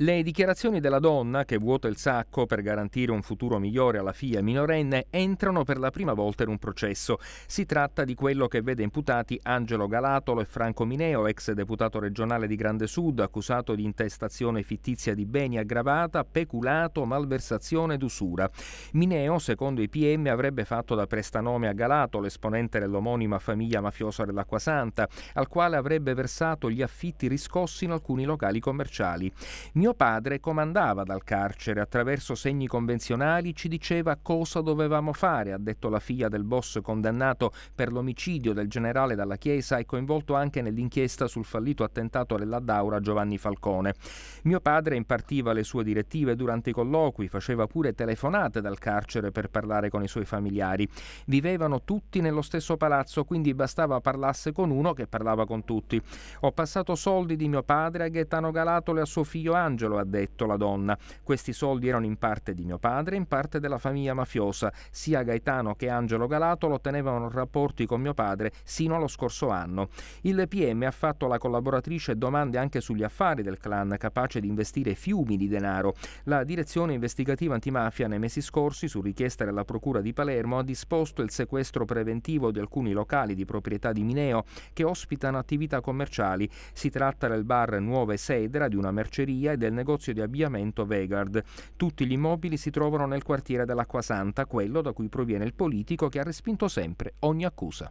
Le dichiarazioni della donna, che vuota il sacco per garantire un futuro migliore alla figlia minorenne, entrano per la prima volta in un processo. Si tratta di quello che vede imputati Angelo Galatolo e Franco Mineo, ex deputato regionale di Grande Sud, accusato di intestazione fittizia di beni aggravata, peculato, malversazione ed usura. Mineo, secondo i PM, avrebbe fatto da prestanome a Galatolo, esponente dell'omonima famiglia mafiosa dell'Acquasanta, al quale avrebbe versato gli affitti riscossi in alcuni locali commerciali. Mio padre comandava dal carcere, attraverso segni convenzionali ci diceva cosa dovevamo fare, ha detto la figlia del boss condannato per l'omicidio del generale dalla Chiesa e coinvolto anche nell'inchiesta sul fallito attentato della Daura Giovanni Falcone. Mio padre impartiva le sue direttive durante i colloqui, faceva pure telefonate dal carcere per parlare con i suoi familiari. Vivevano tutti nello stesso palazzo, quindi bastava parlasse con uno che parlava con tutti. Ho passato soldi di mio padre a Gaetano Galatole e a suo figlio Angelo Angelo, ha detto la donna. Questi soldi erano in parte di mio padre, in parte della famiglia mafiosa. Sia Gaetano che Angelo Galatolo tenevano rapporti con mio padre sino allo scorso anno. Il PM ha fatto alla collaboratrice domande anche sugli affari del clan, capace di investire fiumi di denaro. La direzione investigativa antimafia nei mesi scorsi, su richiesta della Procura di Palermo, ha disposto il sequestro preventivo di alcuni locali di proprietà di Mineo che ospitano attività commerciali. Si tratta del bar Nuove Sedra, di una merceria e del del negozio di abbigliamento Vegard. Tutti gli immobili si trovano nel quartiere dell'Acquasanta, quello da cui proviene il politico che ha respinto sempre ogni accusa.